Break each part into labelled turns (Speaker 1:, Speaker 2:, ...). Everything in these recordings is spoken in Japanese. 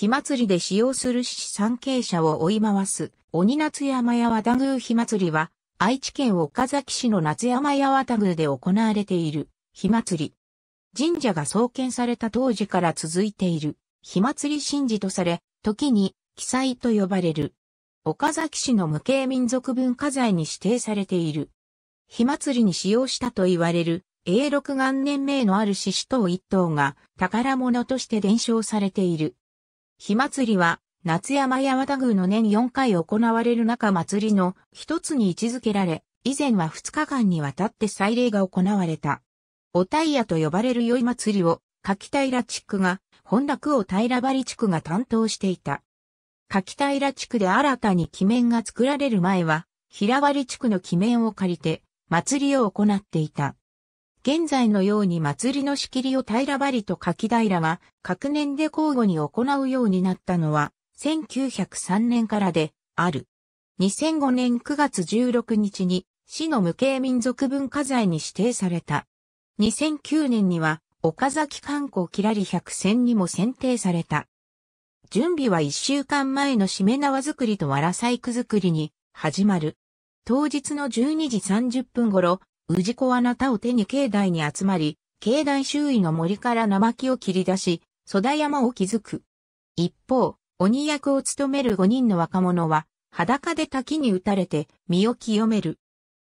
Speaker 1: 火祭りで使用する獅子参詣者を追い回す、鬼夏山屋和田宮火祭りは、愛知県岡崎市の夏山屋和田宮で行われている、火祭り。神社が創建された当時から続いている、火祭り神事とされ、時に、記載と呼ばれる。岡崎市の無形民族文化財に指定されている。火祭りに使用したと言われる、永禄元年名のある獅子頭一等が宝物として伝承されている。火祭りは、夏山山田宮の年4回行われる中祭りの一つに位置づけられ、以前は2日間にわたって祭礼が行われた。おいやと呼ばれる宵祭りを、柿平地区が、本落を平張地区が担当していた。柿平地区で新たに鬼面が作られる前は、平張地区の鬼面を借りて、祭りを行っていた。現在のように祭りの仕切りを平張りと柿平が各年で交互に行うようになったのは1903年からである。2005年9月16日に市の無形民族文化財に指定された。2009年には岡崎観光きらり百選にも選定された。準備は一週間前のしめ縄作りとわら細工作りに始まる。当日の12時30分頃、氏子はなたを手に境内に集まり、境内周囲の森から生木を切り出し、蘇田山を築く。一方、鬼役を務める5人の若者は、裸で滝に打たれて身を清める。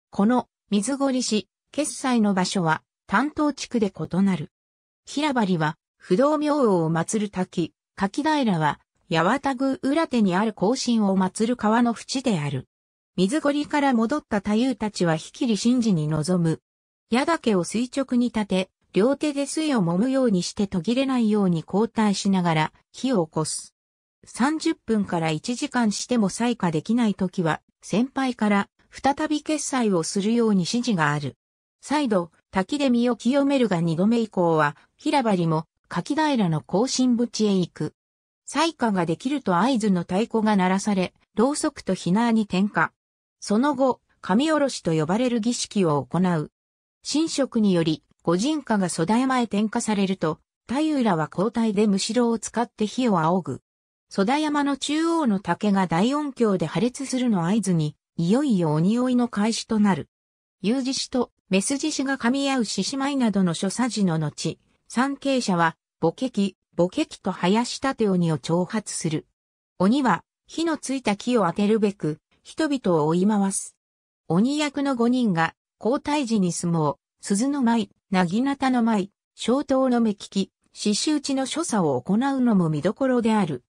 Speaker 1: この水堀し、決済の場所は担当地区で異なる。平張は不動明王を祀る滝、柿平は八幡宮裏手にある行進を祀る川の淵である。水堀から戻った太夫たちはひきり神事に臨む。矢岳を垂直に立て、両手で水を揉むようにして途切れないように交代しながら火を起こす。30分から1時間しても採火できない時は、先輩から再び決済をするように指示がある。再度、滝で身を清めるが2度目以降は、平張も柿平の更進淵へ行く。採火ができると合図の太鼓が鳴らされ、ろうそくとひなに点火。その後、神おろしと呼ばれる儀式を行う。神職により、御神化が蘇大前転化されると、太浦は交代でむしろを使って火を仰ぐ。蘇大山の中央の竹が大音響で破裂するの合図に、いよいよ鬼追いの開始となる。有獅子とメス獅子が噛み合う獅子舞などの諸作事の後、参詣者は、ボケキ、ボケキと林立て鬼を挑発する。鬼は、火のついた木を当てるべく、人々を追い回す。鬼役の5人が、交代時に相撲、鈴の舞、なぎなたの舞、小刀の目利き、獅子打ちの所作を行うのも見どころである。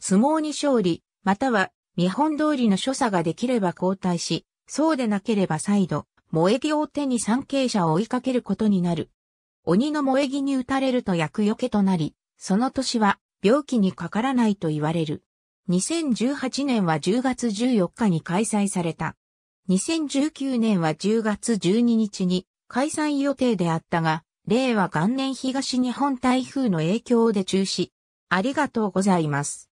Speaker 1: 相撲に勝利、または見本通りの所作ができれば交代し、そうでなければ再度、萌え木を手に参詣者を追いかけることになる。鬼の萌え木に打たれると厄除けとなり、その年は病気にかからないと言われる。2018年は10月14日に開催された。2019年は10月12日に開催予定であったが、令和元年東日本台風の影響で中止。ありがとうございます。